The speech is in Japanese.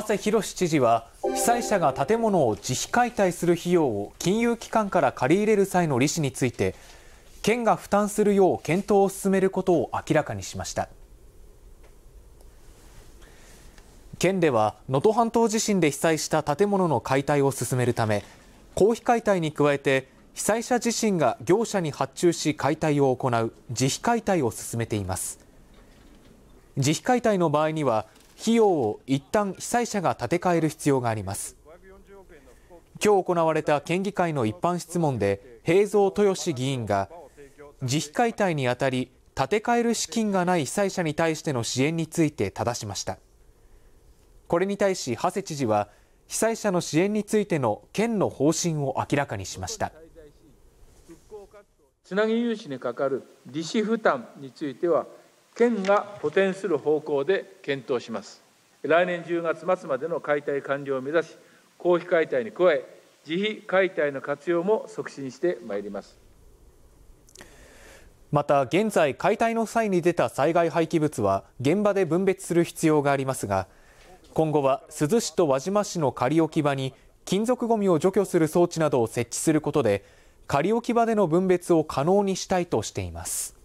谷浩知事は被災者が建物を自費解体する費用を金融機関から借り入れる際の利子について県が負担するよう検討を進めることを明らかにしました県では能登半島地震で被災した建物の解体を進めるため公費解体に加えて被災者自身が業者に発注し解体を行う自費解体を進めています自費解体の場合には費用を一旦被災者が立て替える必要があります。今日行われた県議会の一般質問で、平蔵豊志議員が、自費解体にあたり、建て替える資金がない被災者に対しての支援についてただしました。これに対し、長谷知事は、被災者の支援についての県の方針を明らかにしました。つなぎ融資にかかる利子負担については、県が補填する方向で検討します来年10月末までの解体完了を目指し公費解体に加え自費解体の活用も促進してまいりますまた現在解体の際に出た災害廃棄物は現場で分別する必要がありますが今後は珠洲市と輪島市の仮置き場に金属ごみを除去する装置などを設置することで仮置き場での分別を可能にしたいとしています